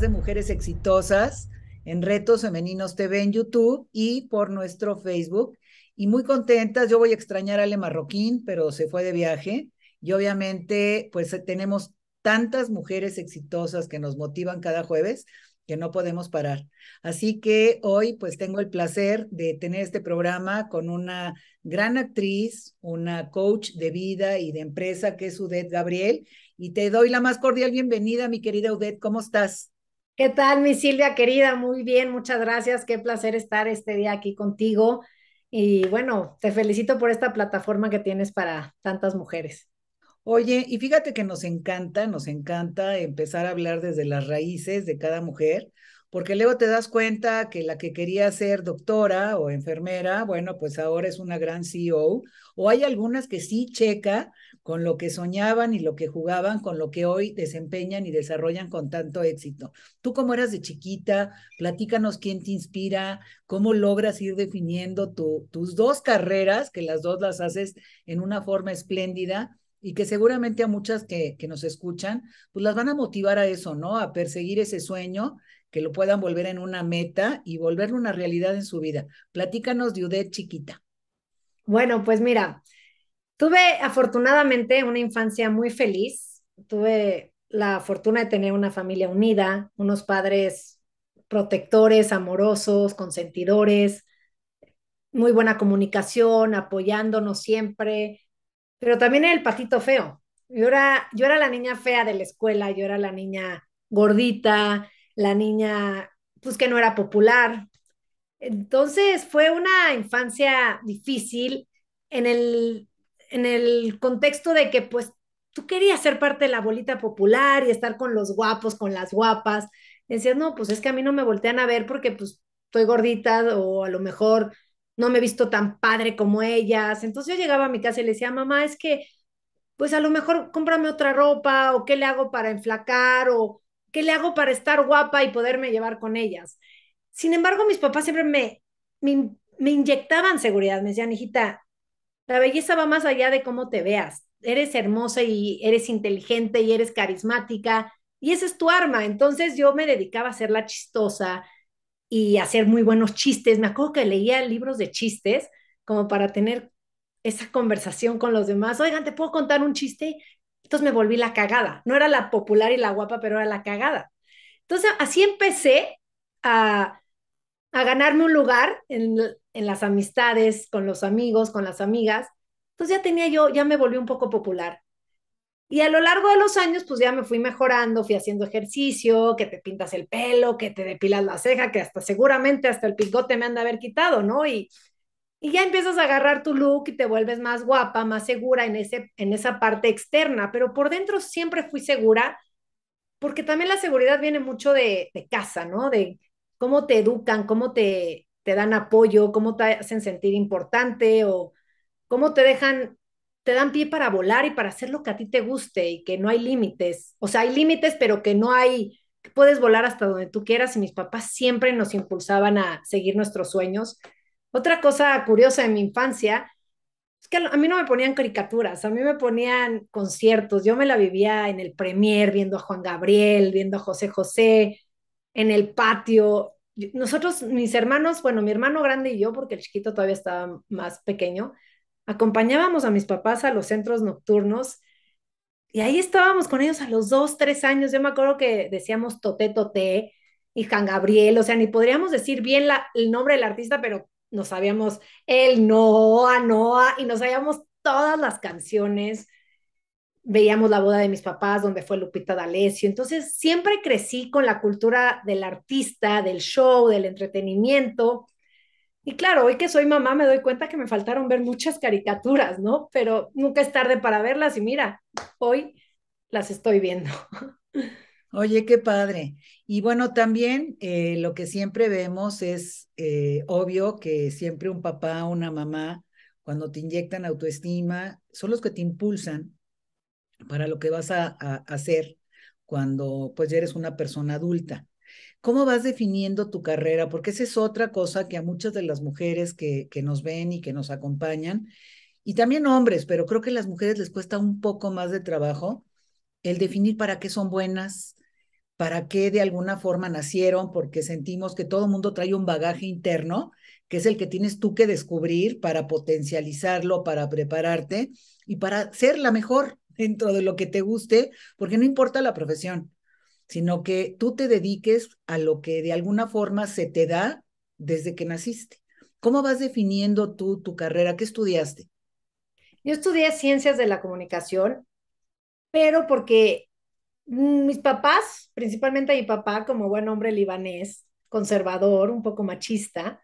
de mujeres exitosas en Retos Femeninos TV en YouTube y por nuestro Facebook. Y muy contentas, yo voy a extrañar a Ale Marroquín, pero se fue de viaje. Y obviamente, pues tenemos tantas mujeres exitosas que nos motivan cada jueves que no podemos parar. Así que hoy pues tengo el placer de tener este programa con una gran actriz, una coach de vida y de empresa que es Udet Gabriel. Y te doy la más cordial bienvenida, mi querida Udet, ¿cómo estás? ¿Qué tal, mi Silvia querida? Muy bien, muchas gracias. Qué placer estar este día aquí contigo. Y bueno, te felicito por esta plataforma que tienes para tantas mujeres. Oye, y fíjate que nos encanta, nos encanta empezar a hablar desde las raíces de cada mujer, porque luego te das cuenta que la que quería ser doctora o enfermera, bueno, pues ahora es una gran CEO, o hay algunas que sí checa con lo que soñaban y lo que jugaban, con lo que hoy desempeñan y desarrollan con tanto éxito. Tú como eras de chiquita, platícanos quién te inspira, cómo logras ir definiendo tus dos carreras, que las dos las haces en una forma espléndida y que seguramente a muchas que, que nos escuchan, pues las van a motivar a eso, ¿no? A perseguir ese sueño que lo puedan volver en una meta y volverlo una realidad en su vida. Platícanos de chiquita. Bueno, pues mira, tuve afortunadamente una infancia muy feliz. Tuve la fortuna de tener una familia unida, unos padres protectores, amorosos, consentidores, muy buena comunicación, apoyándonos siempre, pero también el patito feo. Yo era, yo era la niña fea de la escuela, yo era la niña gordita, la niña, pues que no era popular. Entonces fue una infancia difícil en el, en el contexto de que pues tú querías ser parte de la bolita popular y estar con los guapos, con las guapas. decía decías, no, pues es que a mí no me voltean a ver porque pues estoy gordita o a lo mejor no me he visto tan padre como ellas. Entonces yo llegaba a mi casa y le decía, mamá, es que pues a lo mejor cómprame otra ropa o qué le hago para enflacar o ¿Qué le hago para estar guapa y poderme llevar con ellas? Sin embargo, mis papás siempre me, me, inyectaban seguridad, me decían, hijita, la belleza va más allá de cómo te veas. Eres hermosa y eres inteligente y eres carismática y esa es tu arma. Entonces yo me dedicaba a ser la chistosa y a hacer muy buenos chistes. Me acuerdo que leía libros de chistes como para tener esa conversación con los demás. Oigan, ¿te puedo contar un chiste? Entonces me volví la cagada. No era la popular y la guapa, pero era la cagada. Entonces así empecé a, ganarme un lugar en, las amistades, con los amigos, con las amigas. Entonces ya tenía yo, ya me volví un poco popular. Y a lo largo de los años, pues ya me fui mejorando, fui haciendo ejercicio, que te pintas el pelo, que te depilas la ceja, que hasta seguramente hasta el picote me han de haber quitado, ¿no? Y, y ya empiezas a agarrar tu look y te vuelves más guapa, más segura en, ese, en esa parte externa, pero por dentro siempre fui segura, porque también la seguridad viene mucho de, casa, ¿no? De cómo te educan, cómo te, te dan apoyo, cómo te hacen sentir importante o cómo te dejan, te dan pie para volar y para hacer lo que a ti te guste y que no hay límites. O sea, hay límites, pero que no hay, puedes volar hasta donde tú quieras y mis papás siempre nos impulsaban a seguir nuestros sueños otra cosa curiosa de mi infancia es que a mí no me ponían caricaturas, a mí me ponían conciertos. Yo me la vivía en el Premier viendo a Juan Gabriel, viendo a José José, en el patio. Nosotros, mis hermanos, bueno, mi hermano grande y yo, porque el chiquito todavía estaba más pequeño, acompañábamos a mis papás a los centros nocturnos y ahí estábamos con ellos a los dos, tres años. Yo me acuerdo que decíamos Toté Toté y Juan Gabriel, o sea, ni podríamos decir bien la, el nombre del artista, pero nos sabíamos el Noa, Noa, y nos sabíamos todas las canciones. Veíamos la boda de mis papás, donde fue Lupita D'Alessio. Entonces, siempre crecí con la cultura del artista, del show, del entretenimiento. Y claro, hoy que soy mamá me doy cuenta que me faltaron ver muchas caricaturas, ¿no? Pero nunca es tarde para verlas y mira, hoy las estoy viendo. Oye, qué padre. Y bueno, también eh, lo que siempre vemos es eh, obvio que siempre un papá, una mamá, cuando te inyectan autoestima, son los que te impulsan para lo que vas a, hacer cuando pues ya eres una persona adulta. ¿Cómo vas definiendo tu carrera? Porque esa es otra cosa que a muchas de las mujeres que, que nos ven y que nos acompañan, y también hombres, pero creo que a las mujeres les cuesta un poco más de trabajo el definir para qué son buenas, para qué de alguna forma nacieron, porque sentimos que todo mundo trae un bagaje interno, que es el que tienes tú que descubrir para potencializarlo, para prepararte y para ser la mejor dentro de lo que te guste, porque no importa la profesión, sino que tú te dediques a lo que de alguna forma se te da desde que naciste. ¿Cómo vas definiendo tú tu carrera? ¿Qué estudiaste? Yo estudié ciencias de la comunicación, pero porque Mm, mis papás, principalmente mi papá, como buen hombre libanés, conservador, un poco machista,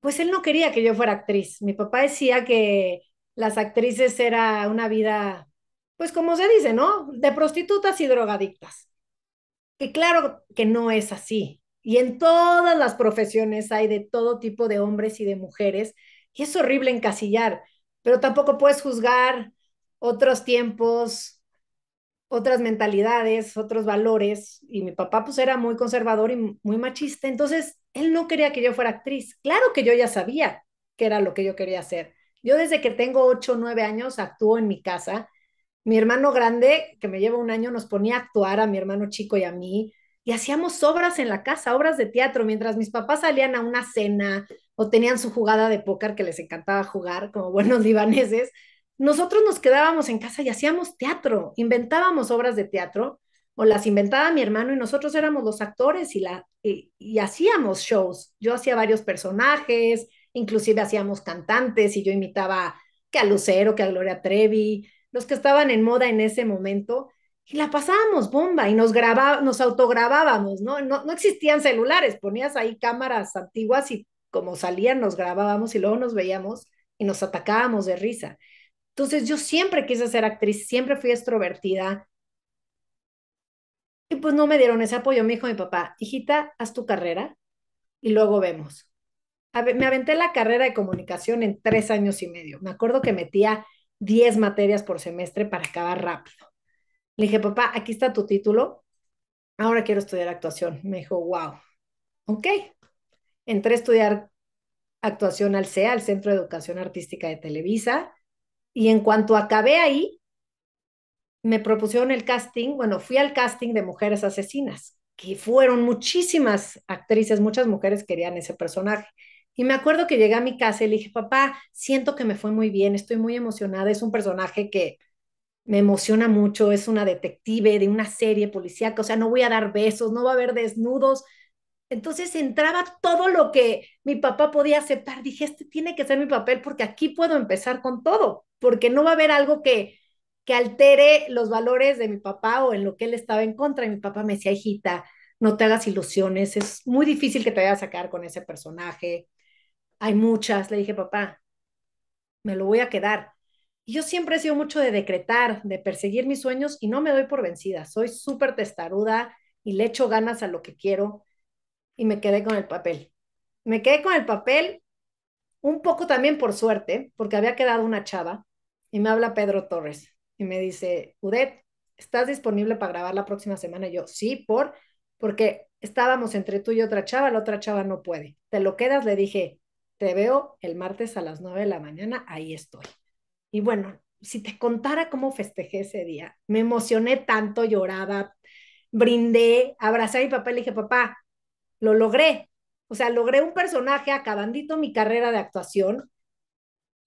pues él no quería que yo fuera actriz. Mi papá decía que las actrices era una vida, pues como se dice, ¿no? De prostitutas y drogadictas. Y claro que no es así. Y en todas las profesiones hay de todo tipo de hombres y de mujeres. Y es horrible encasillar, pero tampoco puedes juzgar otros tiempos, otras mentalidades, otros valores, y mi papá pues era muy conservador y muy machista, entonces él no quería que yo fuera actriz. Claro que yo ya sabía que era lo que yo quería hacer. Yo desde que tengo 8 o 9 años actúo en mi casa. Mi hermano grande, que me lleva un año, nos ponía a actuar a mi hermano chico y a mí, y hacíamos obras en la casa, obras de teatro, mientras mis papás salían a una cena o tenían su jugada de póker que les encantaba jugar como buenos libaneses nosotros nos quedábamos en casa y hacíamos teatro, inventábamos obras de teatro o las inventaba mi hermano y nosotros éramos los actores y, la, y, hacíamos shows. Yo hacía varios personajes, inclusive hacíamos cantantes y yo imitaba que a Lucero, que a Gloria Trevi, los que estaban en moda en ese momento, y la pasábamos bomba y nos nos autograbábamos, ¿no? No existían celulares, ponías ahí cámaras antiguas y como salían nos grabábamos y luego nos veíamos y nos atacábamos de risa. Entonces yo siempre quise ser actriz, siempre fui extrovertida. Y pues no me dieron ese apoyo. Me dijo mi papá, hijita, haz tu carrera y luego vemos. Me aventé la carrera de comunicación en tres años y medio. Me acuerdo que metía diez materias por semestre para acabar rápido. Le dije, papá, aquí está tu título. Ahora quiero estudiar actuación. Me dijo, wow. Ok. Entré a estudiar actuación al CEA, al Centro de Educación Artística de Televisa. Y en cuanto acabé ahí, me propusieron el casting, bueno, fui al casting de mujeres asesinas, que fueron muchísimas actrices, muchas mujeres querían ese personaje. Y me acuerdo que llegué a mi casa y le dije, papá, siento que me fue muy bien, estoy muy emocionada, es un personaje que me emociona mucho, es una detective de una serie policíaca, o sea, no voy a dar besos, no va a haber desnudos, entonces entraba todo lo que mi papá podía aceptar. Dije, este tiene que ser mi papel porque aquí puedo empezar con todo, porque no va a haber algo que, que altere los valores de mi papá o en lo que él estaba en contra. Y mi papá me decía, hijita, no te hagas ilusiones, es muy difícil que te vayas a quedar con ese personaje. Hay muchas. Le dije, papá, me lo voy a quedar. Y yo siempre he sido mucho de decretar, de perseguir mis sueños y no me doy por vencida. Soy súper testaruda y le echo ganas a lo que quiero y me quedé con el papel. Me quedé con el papel un poco también por suerte, porque había quedado una chava y me habla Pedro Torres y me dice, Udet, ¿estás disponible para grabar la próxima semana? yo, sí, por, porque estábamos entre tú y otra chava, la otra chava no puede. Te lo quedas, le dije, te veo el martes a las nueve de la mañana, ahí estoy. Y bueno, si te contara cómo festejé ese día, me emocioné tanto, lloraba, brindé, abracé a mi papá, le dije, papá, lo logré. O sea, logré un personaje acabandito mi carrera de actuación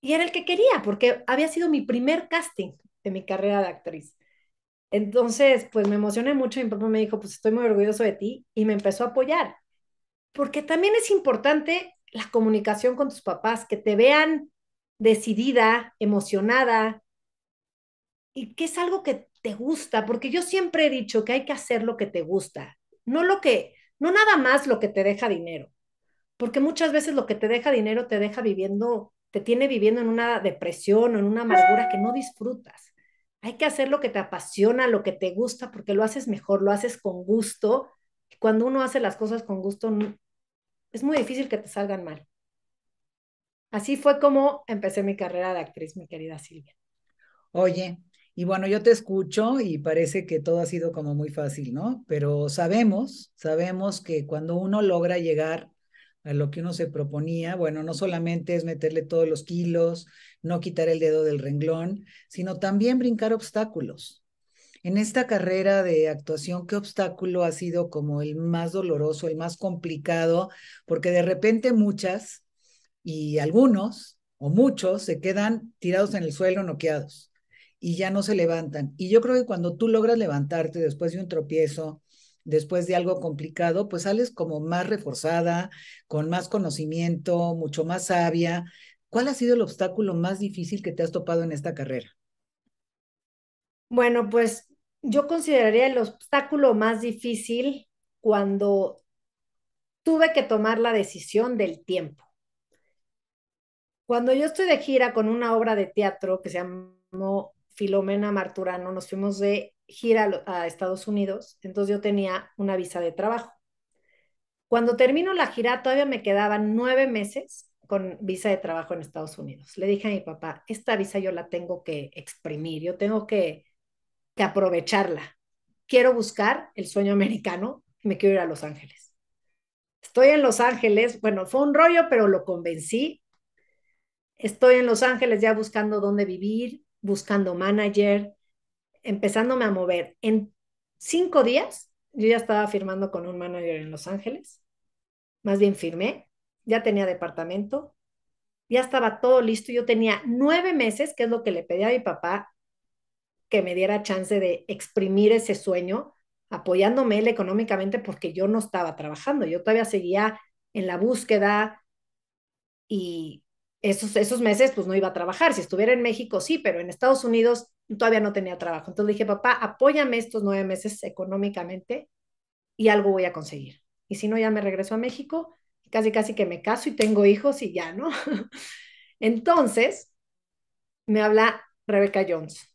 y era el que quería, porque había sido mi primer casting de mi carrera de actriz. Entonces, pues me emocioné mucho y mi papá me dijo, pues estoy muy orgulloso de ti y me empezó a apoyar. Porque también es importante la comunicación con tus papás, que te vean decidida, emocionada y que es algo que te gusta, porque yo siempre he dicho que hay que hacer lo que te gusta, no lo que no nada más lo que te deja dinero, porque muchas veces lo que te deja dinero te deja viviendo, te tiene viviendo en una depresión o en una amargura que no disfrutas. Hay que hacer lo que te apasiona, lo que te gusta, porque lo haces mejor, lo haces con gusto. Y cuando uno hace las cosas con gusto, es muy difícil que te salgan mal. Así fue como empecé mi carrera de actriz, mi querida Silvia. Oye, y bueno, yo te escucho y parece que todo ha sido como muy fácil, ¿no? Pero sabemos, sabemos que cuando uno logra llegar a lo que uno se proponía, bueno, no solamente es meterle todos los kilos, no quitar el dedo del renglón, sino también brincar obstáculos. En esta carrera de actuación, ¿qué obstáculo ha sido como el más doloroso, el más complicado? Porque de repente muchas y algunos o muchos se quedan tirados en el suelo, noqueados y ya no se levantan. Y yo creo que cuando tú logras levantarte después de un tropiezo, después de algo complicado, pues sales como más reforzada, con más conocimiento, mucho más sabia. ¿Cuál ha sido el obstáculo más difícil que te has topado en esta carrera? Bueno, pues yo consideraría el obstáculo más difícil cuando tuve que tomar la decisión del tiempo. Cuando yo estoy de gira con una obra de teatro que se llamó Filomena Marturano, nos fuimos de gira a Estados Unidos, entonces yo tenía una visa de trabajo. Cuando terminó la gira, todavía me quedaban nueve meses con visa de trabajo en Estados Unidos. Le dije a mi papá, esta visa yo la tengo que exprimir, yo tengo que, aprovecharla. Quiero buscar el sueño americano me quiero ir a Los Ángeles. Estoy en Los Ángeles, bueno, fue un rollo, pero lo convencí. Estoy en Los Ángeles ya buscando dónde vivir, buscando manager, empezándome a mover. En cinco días yo ya estaba firmando con un manager en Los Ángeles, más bien firmé, ya tenía departamento, ya estaba todo listo, yo tenía nueve meses, que es lo que le pedí a mi papá, que me diera chance de exprimir ese sueño, apoyándome él económicamente porque yo no estaba trabajando, yo todavía seguía en la búsqueda y esos, meses pues no iba a trabajar. Si estuviera en México, sí, pero en Estados Unidos todavía no tenía trabajo. Entonces le dije, papá, apóyame estos nueve meses económicamente y algo voy a conseguir. Y si no, ya me regreso a México, casi casi que me caso y tengo hijos y ya, ¿no? Entonces, me habla Rebeca Jones,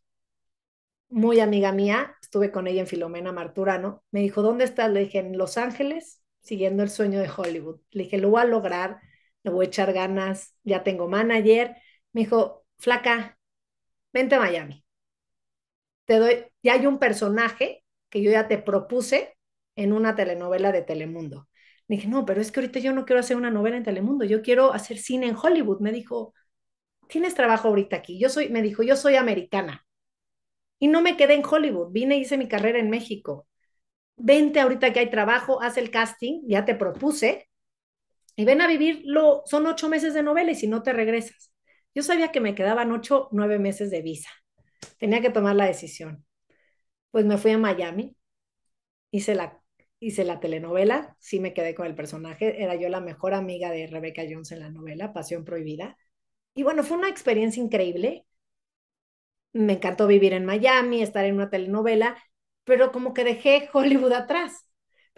muy amiga mía, estuve con ella en Filomena Marturano, me dijo, ¿dónde estás? Le dije, en Los Ángeles, siguiendo el sueño de Hollywood. Le dije, lo voy a lograr, le voy a echar ganas, ya tengo manager. Me dijo, flaca, vente a Miami. Te doy, ya hay un personaje que yo ya te propuse en una telenovela de Telemundo. Me dije, no, pero es que ahorita yo no quiero hacer una novela en Telemundo, yo quiero hacer cine en Hollywood. Me dijo, tienes trabajo ahorita aquí. Yo soy, me dijo, yo soy americana. Y no me quedé en Hollywood, vine y hice mi carrera en México. Vente ahorita que hay trabajo, haz el casting, ya te propuse, y ven a vivirlo, son ocho meses de novela y si no te regresas. Yo sabía que me quedaban ocho, nueve meses de visa. Tenía que tomar la decisión. Pues me fui a Miami, hice la, hice la telenovela, sí me quedé con el personaje, era yo la mejor amiga de Rebecca Jones en la novela, Pasión Prohibida. Y bueno, fue una experiencia increíble. Me encantó vivir en Miami, estar en una telenovela, pero como que dejé Hollywood atrás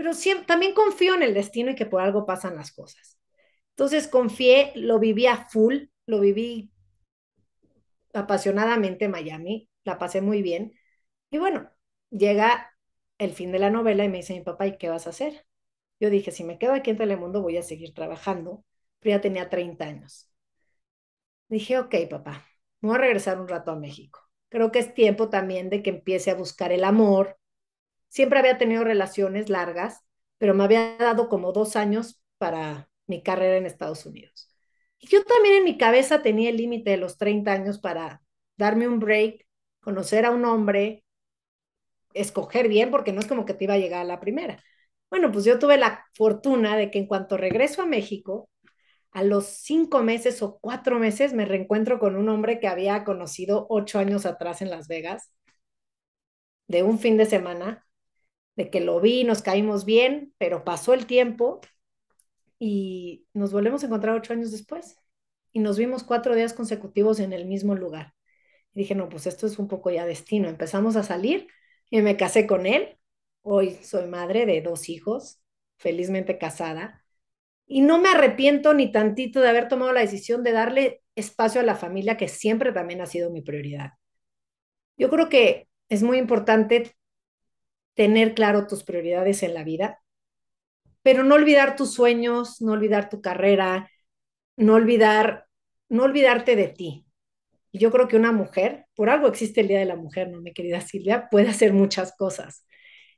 pero también confío en el destino y que por algo pasan las cosas. Entonces confié, lo viví a full, lo viví apasionadamente en Miami, la pasé muy bien. Y bueno, llega el fin de la novela y me dice mi papá, ¿y qué vas a hacer? Yo dije, si me quedo aquí en Telemundo voy a seguir trabajando, pero ya tenía 30 años. Dije, ok, papá, voy a regresar un rato a México. Creo que es tiempo también de que empiece a buscar el amor, siempre había tenido relaciones largas, pero me había dado como dos años para mi carrera en Estados Unidos. Y yo también en mi cabeza tenía el límite de los 30 años para darme un break, conocer a un hombre, escoger bien, porque no es como que te iba a llegar a la primera. Bueno, pues yo tuve la fortuna de que en cuanto regreso a México, a los cinco meses o cuatro meses me reencuentro con un hombre que había conocido ocho años atrás en Las Vegas, de un fin de semana, de que lo vi, nos caímos bien, pero pasó el tiempo y nos volvemos a encontrar ocho años después. Y nos vimos cuatro días consecutivos en el mismo lugar. Y dije, no, pues esto es un poco ya destino. Empezamos a salir y me casé con él. Hoy soy madre de dos hijos, felizmente casada. Y no me arrepiento ni tantito de haber tomado la decisión de darle espacio a la familia, que siempre también ha sido mi prioridad. Yo creo que es muy importante tener claro tus prioridades en la vida, pero no olvidar tus sueños, no olvidar tu carrera, no olvidar, no olvidarte de ti. yo creo que una mujer, por algo existe el Día de la Mujer, ¿no, mi querida Silvia? Puede hacer muchas cosas.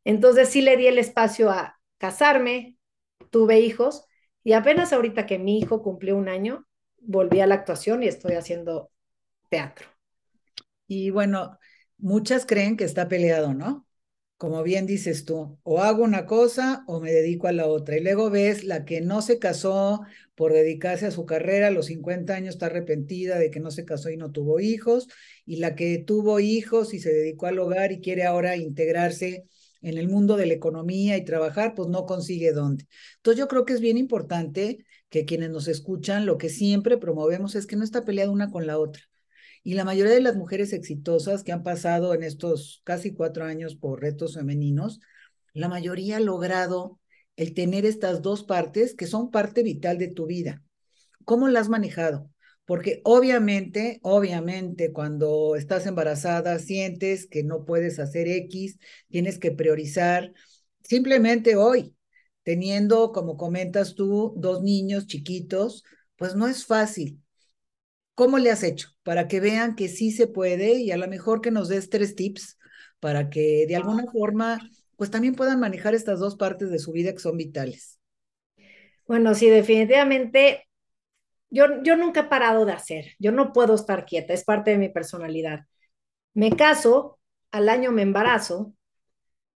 Entonces sí le di el espacio a casarme, tuve hijos, y apenas ahorita que mi hijo cumplió un año, volví a la actuación y estoy haciendo teatro. Y bueno, muchas creen que está peleado, ¿no? como bien dices tú, o hago una cosa o me dedico a la otra. Y luego ves la que no se casó por dedicarse a su carrera, a los 50 años está arrepentida de que no se casó y no tuvo hijos, y la que tuvo hijos y se dedicó al hogar y quiere ahora integrarse en el mundo de la economía y trabajar, pues no consigue dónde. Entonces yo creo que es bien importante que quienes nos escuchan, lo que siempre promovemos es que no está peleada una con la otra. Y la mayoría de las mujeres exitosas que han pasado en estos casi cuatro años por retos femeninos, la mayoría ha logrado el tener estas dos partes que son parte vital de tu vida. ¿Cómo las has manejado? Porque obviamente, obviamente cuando estás embarazada sientes que no puedes hacer X, tienes que priorizar simplemente hoy, teniendo, como comentas tú, dos niños chiquitos, pues no es fácil. ¿Cómo le has hecho? Para que vean que sí se puede y a lo mejor que nos des tres tips para que de alguna forma pues también puedan manejar estas dos partes de su vida que son vitales. Bueno, sí, definitivamente yo, yo nunca he parado de hacer, yo no puedo estar quieta, es parte de mi personalidad. Me caso, al año me embarazo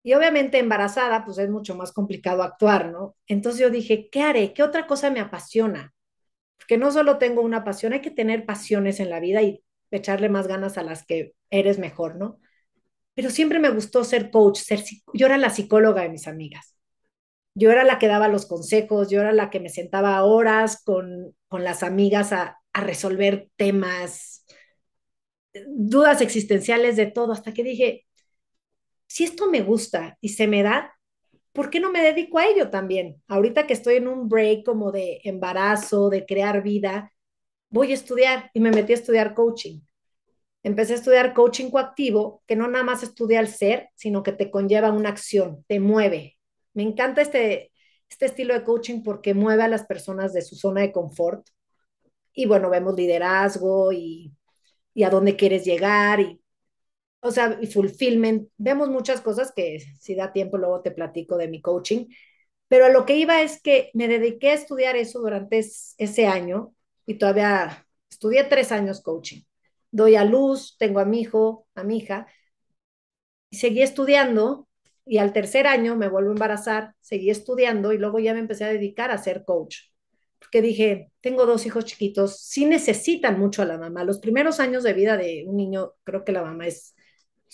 y obviamente embarazada pues es mucho más complicado actuar, ¿no? Entonces yo dije, ¿qué haré? ¿Qué otra cosa me apasiona? Porque no solo tengo una pasión, hay que tener pasiones en la vida y echarle más ganas a las que eres mejor, ¿no? Pero siempre me gustó ser coach, ser, yo era la psicóloga de mis amigas. Yo era la que daba los consejos, yo era la que me sentaba horas con, las amigas a, a resolver temas, dudas existenciales de todo, hasta que dije, si esto me gusta y se me da, ¿por qué no me dedico a ello también? Ahorita que estoy en un break como de embarazo, de crear vida, voy a estudiar y me metí a estudiar coaching. Empecé a estudiar coaching coactivo, que no nada más estudia el ser, sino que te conlleva una acción, te mueve. Me encanta este, este estilo de coaching porque mueve a las personas de su zona de confort. Y bueno, vemos liderazgo y, y a dónde quieres llegar y o sea, y fulfillment. Vemos muchas cosas que si da tiempo luego te platico de mi coaching, pero a lo que iba es que me dediqué a estudiar eso durante ese año y todavía estudié tres años coaching. Doy a luz, tengo a mi hijo, a mi hija, y seguí estudiando y al tercer año me vuelvo a embarazar, seguí estudiando y luego ya me empecé a dedicar a ser coach. Porque dije, tengo dos hijos chiquitos, sí necesitan mucho a la mamá. Los primeros años de vida de un niño, creo que la mamá es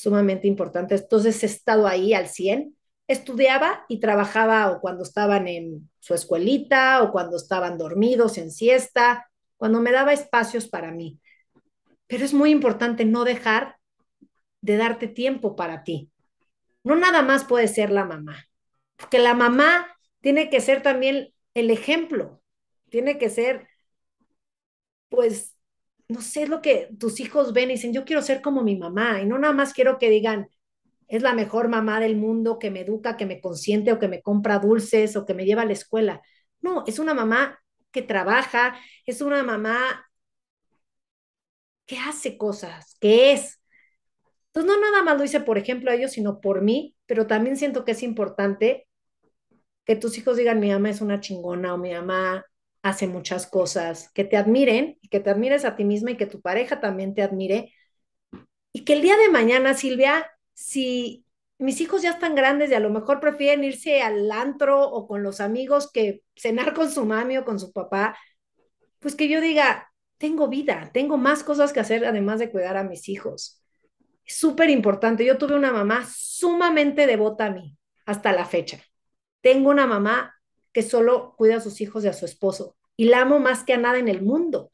sumamente importante, Entonces he estado ahí al 100. Estudiaba y trabajaba o cuando estaban en su escuelita o cuando estaban dormidos en siesta, cuando me daba espacios para mí. Pero es muy importante no dejar de darte tiempo para ti. No nada más puede ser la mamá, porque la mamá tiene que ser también el ejemplo, tiene que ser pues no sé, es lo que tus hijos ven y dicen, yo quiero ser como mi mamá y no nada más quiero que digan, es la mejor mamá del mundo que me educa, que me consiente o que me compra dulces o que me lleva a la escuela. No, es una mamá que trabaja, es una mamá que hace cosas, que es. Entonces, no nada más lo hice por ejemplo a ellos, sino por mí, pero también siento que es importante que tus hijos digan, mi mamá es una chingona o mi mamá hace muchas cosas, que te admiren y que te admires a ti misma y que tu pareja también te admire. Y que el día de mañana, Silvia, si mis hijos ya están grandes y a lo mejor prefieren irse al antro o con los amigos que cenar con su mami o con su papá, pues que yo diga, tengo vida, tengo más cosas que hacer además de cuidar a mis hijos. Es súper importante. Yo tuve una mamá sumamente devota a mí hasta la fecha. Tengo una mamá que solo cuida a sus hijos y a su esposo. Y la amo más que a nada en el mundo.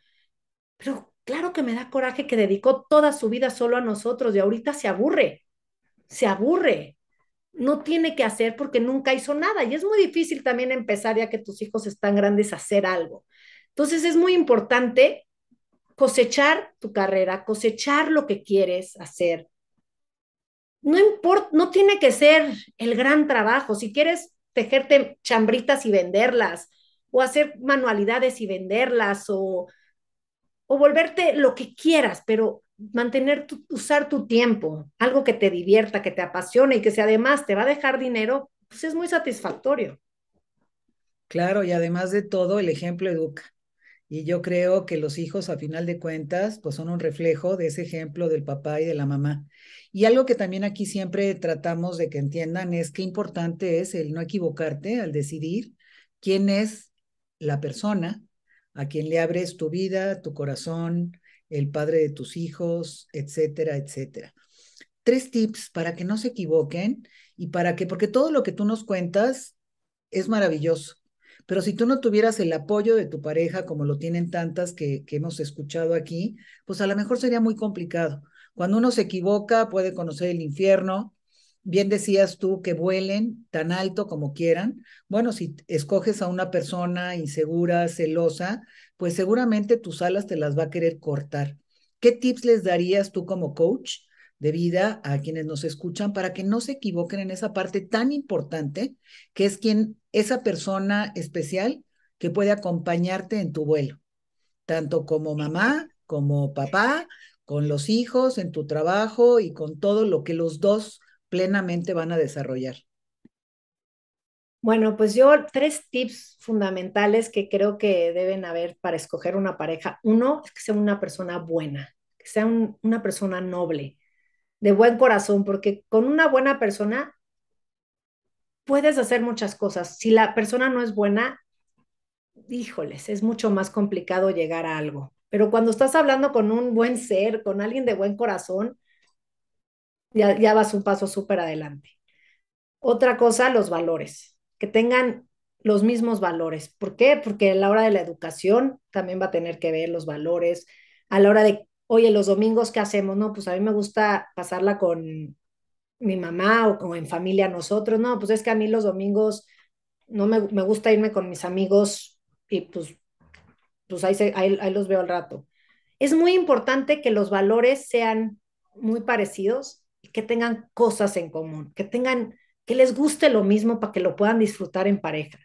Pero claro que me da coraje que dedicó toda su vida solo a nosotros y ahorita se aburre, se aburre. No tiene que hacer porque nunca hizo nada. Y es muy difícil también empezar ya que tus hijos están grandes a hacer algo. Entonces es muy importante cosechar tu carrera, cosechar lo que quieres hacer, no importa, no tiene que ser el gran trabajo. Si quieres tejerte chambritas y venderlas, o hacer manualidades y venderlas, o, o volverte lo que quieras, pero mantener usar tu tiempo, algo que te divierta, que te apasione y que si además te va a dejar dinero, pues es muy satisfactorio. Claro, y además de todo, el ejemplo educa. Y yo creo que los hijos, a final de cuentas, pues son un reflejo de ese ejemplo del papá y de la mamá. Y algo que también aquí siempre tratamos de que entiendan es qué importante es el no equivocarte al decidir quién es la persona a quien le abres tu vida, tu corazón, el padre de tus hijos, etcétera, etcétera. Tres tips para que no se equivoquen y para que, porque todo lo que tú nos cuentas es maravilloso pero si tú no tuvieras el apoyo de tu pareja, como lo tienen tantas que, hemos escuchado aquí, pues a lo mejor sería muy complicado. Cuando uno se equivoca, puede conocer el infierno. Bien decías tú que vuelen tan alto como quieran. Bueno, si escoges a una persona insegura, celosa, pues seguramente tus alas te las va a querer cortar. ¿Qué tips les darías tú como coach de vida a quienes nos escuchan para que no se equivoquen en esa parte tan importante que es quien, esa persona especial que puede acompañarte en tu vuelo, tanto como mamá, como papá, con los hijos, en tu trabajo y con todo lo que los dos plenamente van a desarrollar. Bueno, pues yo tres tips fundamentales que creo que deben haber para escoger una pareja. Uno es que sea una persona buena, que sea una persona noble, de buen corazón, porque con una buena persona puedes hacer muchas cosas. Si la persona no es buena, híjoles, es mucho más complicado llegar a algo. Pero cuando estás hablando con un buen ser, con alguien de buen corazón, ya, ya vas un paso súper adelante. Otra cosa, los valores, que tengan los mismos valores. ¿Por qué? Porque a la hora de la educación también va a tener que ver los valores, a la hora de oye, los domingos, ¿qué hacemos? No, pues a mí me gusta pasarla con mi mamá o, con en familia nosotros. No, pues es que a mí los domingos no me, gusta irme con mis amigos y pues, pues ahí, ahí los veo al rato. Es muy importante que los valores sean muy parecidos y que tengan cosas en común, que tengan, que les guste lo mismo para que lo puedan disfrutar en pareja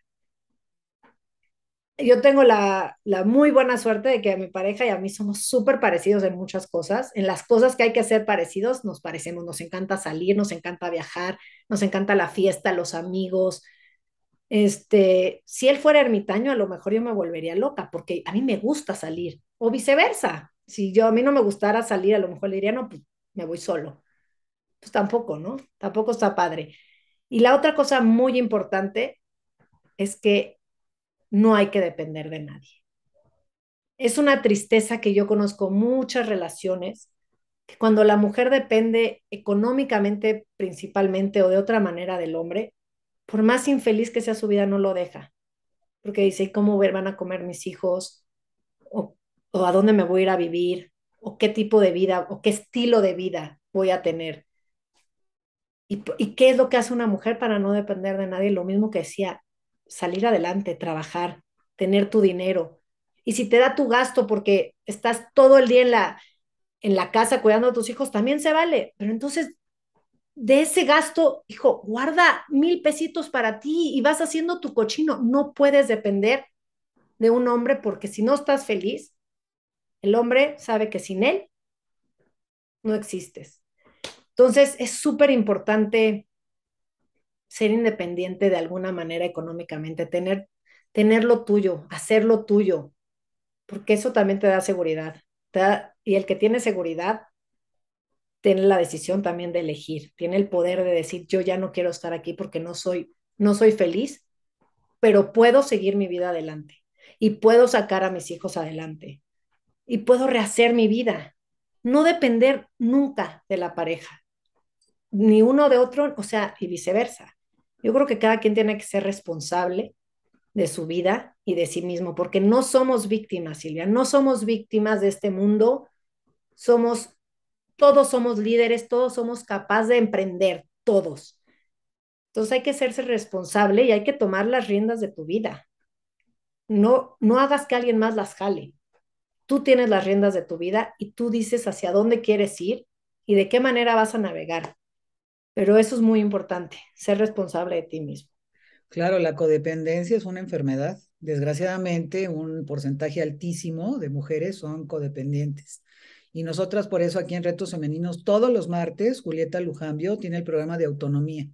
yo tengo la, muy buena suerte de que mi pareja y a mí somos súper parecidos en muchas cosas. En las cosas que hay que hacer parecidos nos parecemos, nos encanta salir, nos encanta viajar, nos encanta la fiesta, los amigos. Este, si él fuera ermitaño, a lo mejor yo me volvería loca porque a mí me gusta salir o viceversa. Si yo a mí no me gustara salir, a lo mejor le diría, no, pues me voy solo. Pues tampoco, ¿no? Tampoco está padre. Y la otra cosa muy importante es que no hay que depender de nadie. Es una tristeza que yo conozco muchas relaciones que cuando la mujer depende económicamente principalmente o de otra manera del hombre, por más infeliz que sea su vida, no lo deja. Porque dice, ¿cómo van a comer mis hijos? O, ¿O a dónde me voy a ir a vivir? ¿O qué tipo de vida? ¿O qué estilo de vida voy a tener? ¿Y, qué es lo que hace una mujer para no depender de nadie? Lo mismo que decía, salir adelante, trabajar, tener tu dinero. Y si te da tu gasto porque estás todo el día en la, en la casa cuidando a tus hijos, también se vale. Pero entonces, de ese gasto, hijo, guarda mil pesitos para ti y vas haciendo tu cochino. No puedes depender de un hombre porque si no estás feliz, el hombre sabe que sin él no existes. Entonces, es súper importante ser independiente de alguna manera económicamente, tener, tener lo tuyo, hacerlo tuyo, porque eso también te da seguridad. y el que tiene seguridad tiene la decisión también de elegir, tiene el poder de decir, yo ya no quiero estar aquí porque no soy, no soy feliz, pero puedo seguir mi vida adelante y puedo sacar a mis hijos adelante y puedo rehacer mi vida. No depender nunca de la pareja, ni uno de otro, o sea, y viceversa. Yo creo que cada quien tiene que ser responsable de su vida y de sí mismo, porque no somos víctimas, Silvia, no somos víctimas de este mundo, somos, todos somos líderes, todos somos capaces de emprender, todos. Entonces hay que serse responsable y hay que tomar las riendas de tu vida. No, no hagas que alguien más las jale. Tú tienes las riendas de tu vida y tú dices hacia dónde quieres ir y de qué manera vas a navegar. Pero eso es muy importante, ser responsable de ti mismo. Claro, la codependencia es una enfermedad. Desgraciadamente, un porcentaje altísimo de mujeres son codependientes. Y nosotras por eso aquí en Retos Femeninos, todos los martes, Julieta Lujambio tiene el programa de autonomía.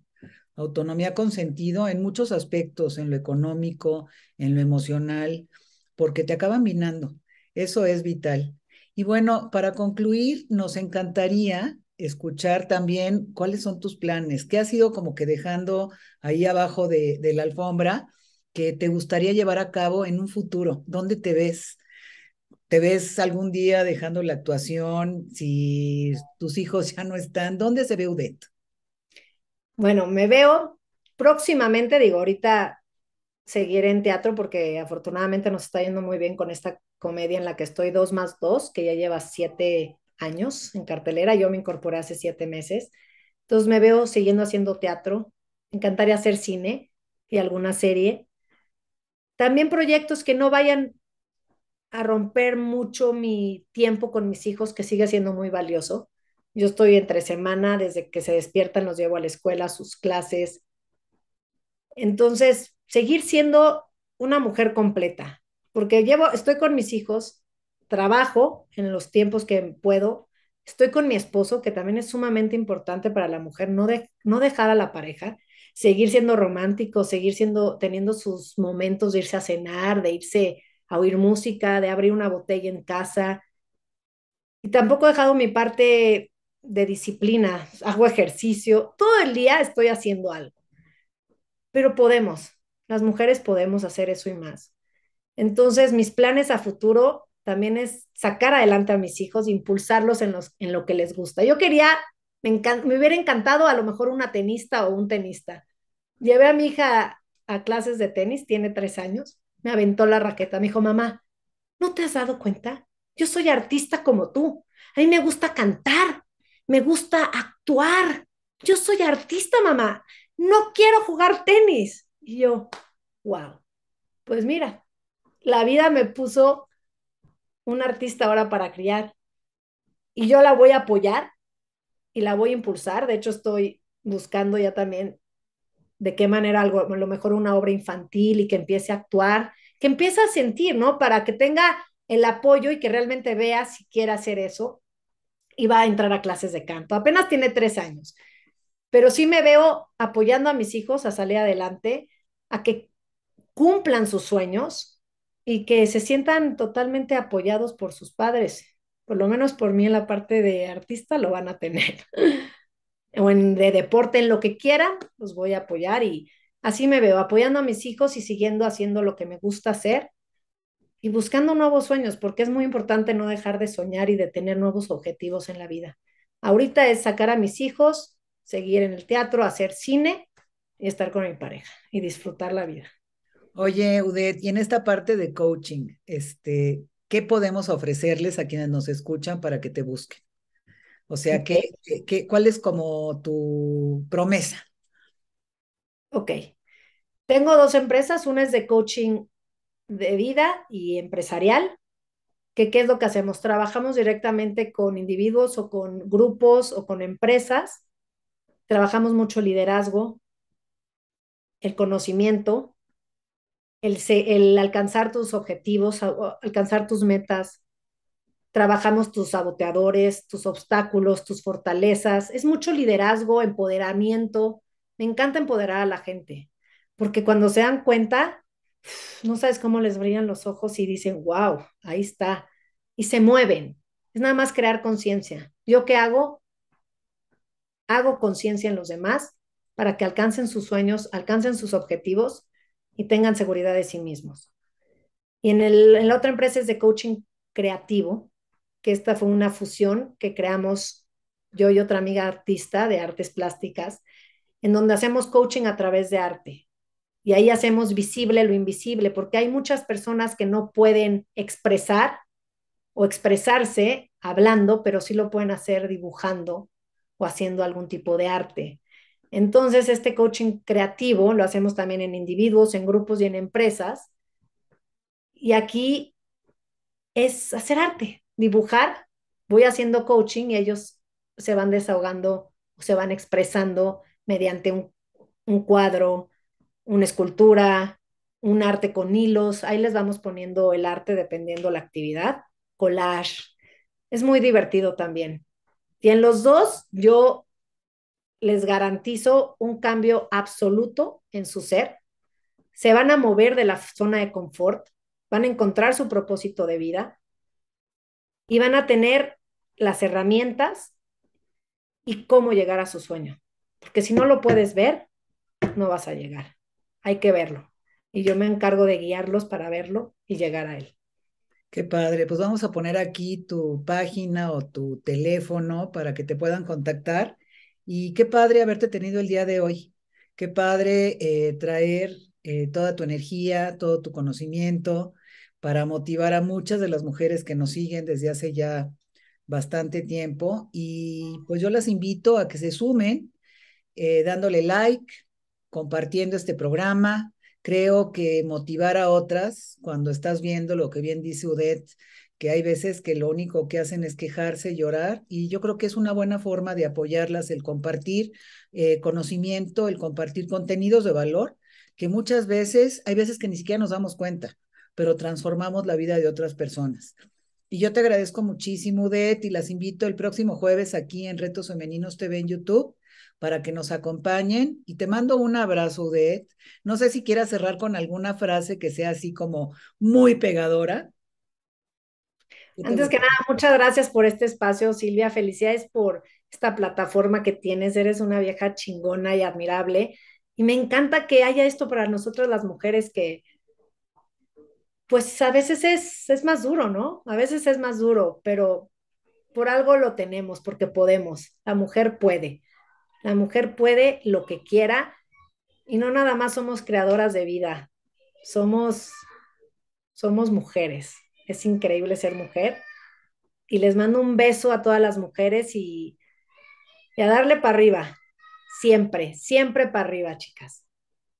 Autonomía con sentido en muchos aspectos, en lo económico, en lo emocional, porque te acaban minando. Eso es vital. Y bueno, para concluir, nos encantaría escuchar también cuáles son tus planes, qué ha sido como que dejando ahí abajo de, la alfombra que te gustaría llevar a cabo en un futuro, dónde te ves. ¿Te ves algún día dejando la actuación? Si tus hijos ya no están, ¿dónde se ve Udet? Bueno, me veo próximamente, digo, ahorita seguiré en teatro porque afortunadamente nos está yendo muy bien con esta comedia en la que estoy dos más dos, que ya lleva siete años en cartelera, yo me incorporé hace siete meses, entonces me veo siguiendo haciendo teatro, me encantaría hacer cine y alguna serie. También proyectos que no vayan a romper mucho mi tiempo con mis hijos, que sigue siendo muy valioso. Yo estoy entre semana, desde que se despiertan los llevo a la escuela, sus clases. Entonces, seguir siendo una mujer completa, porque llevo, estoy con mis hijos, trabajo en los tiempos que puedo, estoy con mi esposo, que también es sumamente importante para la mujer, no, dejar a la pareja, seguir siendo romántico, seguir siendo, teniendo sus momentos de irse a cenar, de irse a oír música, de abrir una botella en casa. Y tampoco he dejado mi parte de disciplina, hago ejercicio, todo el día estoy haciendo algo. Pero podemos, las mujeres podemos hacer eso y más. Entonces, mis planes a futuro también es sacar adelante a mis hijos, impulsarlos en, lo que les gusta. Yo quería, me, hubiera encantado a lo mejor una tenista o un tenista. Llevé a mi hija a clases de tenis, tiene tres años, me aventó la raqueta, me dijo, mamá, ¿no te has dado cuenta? Yo soy artista como tú. A mí me gusta cantar, me gusta actuar. Yo soy artista, mamá. No quiero jugar tenis. Y yo, wow. Pues mira, la vida me puso un artista ahora para criar y yo la voy a apoyar y la voy a impulsar. De hecho, estoy buscando ya también de qué manera algo, a lo mejor una obra infantil y que empiece a actuar, que empiece a sentir, ¿no? Para que tenga el apoyo y que realmente vea si quiere hacer eso y va a entrar a clases de canto. Apenas tiene tres años, pero sí me veo apoyando a mis hijos a salir adelante, a que cumplan sus sueños y que se sientan totalmente apoyados por sus padres. Por lo menos por mí en la parte de artista lo van a tener. o en de deporte, en lo que quieran, los voy a apoyar y así me veo, apoyando a mis hijos y siguiendo haciendo lo que me gusta hacer y buscando nuevos sueños, porque es muy importante no dejar de soñar y de tener nuevos objetivos en la vida. Ahorita es sacar a mis hijos, seguir en el teatro, hacer cine y estar con mi pareja y disfrutar la vida. Oye, Udet, y en esta parte de coaching, este, ¿qué podemos ofrecerles a quienes nos escuchan para que te busquen? O sea, ¿qué, cuál es como tu promesa? Ok. Tengo dos empresas, una es de coaching de vida y empresarial, que qué es lo que hacemos. Trabajamos directamente con individuos o con grupos o con empresas. Trabajamos mucho liderazgo, el conocimiento, el, alcanzar tus objetivos, alcanzar tus metas, trabajamos tus saboteadores, tus obstáculos, tus fortalezas. Es mucho liderazgo, empoderamiento. Me encanta empoderar a la gente, porque cuando se dan cuenta, no sabes cómo les brillan los ojos y dicen, wow, ahí está. Y se mueven. Es nada más crear conciencia. ¿Yo qué hago? Hago conciencia en los demás para que alcancen sus sueños, alcancen sus objetivos y tengan seguridad de sí mismos. Y en, en la otra empresa es de coaching creativo, que esta fue una fusión que creamos yo y otra amiga artista de artes plásticas, en donde hacemos coaching a través de arte. Y ahí hacemos visible lo invisible, porque hay muchas personas que no pueden expresar o expresarse hablando, pero sí lo pueden hacer dibujando o haciendo algún tipo de arte. Entonces, este coaching creativo lo hacemos también en individuos, en grupos y en empresas. Y aquí es hacer arte, dibujar. Voy haciendo coaching y ellos se van desahogando o se van expresando mediante un, un cuadro, una escultura, un arte con hilos. Ahí les vamos poniendo el arte dependiendo la actividad, collage. Es muy divertido también. Y en los dos, yo les garantizo un cambio absoluto en su ser. Se van a mover de la zona de confort, van a encontrar su propósito de vida y van a tener las herramientas y cómo llegar a su sueño. Porque si no lo puedes ver, no vas a llegar. Hay que verlo. Y yo me encargo de guiarlos para verlo y llegar a él. Qué padre. Pues vamos a poner aquí tu página o tu teléfono para que te puedan contactar y qué padre haberte tenido el día de hoy. Qué padre eh, traer eh, toda tu energía, todo tu conocimiento para motivar a muchas de las mujeres que nos siguen desde hace ya bastante tiempo. Y pues yo las invito a que se sumen eh, dándole like, compartiendo este programa. Creo que motivar a otras, cuando estás viendo lo que bien dice Udet, que hay veces que lo único que hacen es quejarse, llorar, y yo creo que es una buena forma de apoyarlas el compartir eh, conocimiento, el compartir contenidos de valor, que muchas veces, hay veces que ni siquiera nos damos cuenta, pero transformamos la vida de otras personas. Y yo te agradezco muchísimo, Udet, y las invito el próximo jueves aquí en Retos Femeninos TV en YouTube para que nos acompañen. Y te mando un abrazo, Udet. No sé si quieras cerrar con alguna frase que sea así como muy pegadora. Antes que nada, muchas gracias por este espacio, Silvia. Felicidades por esta plataforma que tienes. Eres una vieja chingona y admirable. Y me encanta que haya esto para nosotros las mujeres que, pues a veces es, es más duro, ¿no? A veces es más duro, pero por algo lo tenemos, porque podemos. La mujer puede. La mujer puede lo que quiera y no nada más somos creadoras de vida, somos, somos mujeres es increíble ser mujer. Y les mando un beso a todas las mujeres y, a darle para arriba. Siempre, siempre para arriba, chicas.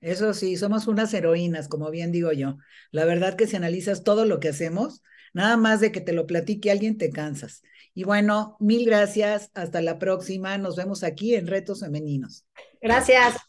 Eso sí, somos unas heroínas, como bien digo yo. La verdad que si analizas todo lo que hacemos, nada más de que te lo platique alguien te cansas. Y bueno, mil gracias, hasta la próxima. Nos vemos aquí en Retos Femeninos. Gracias.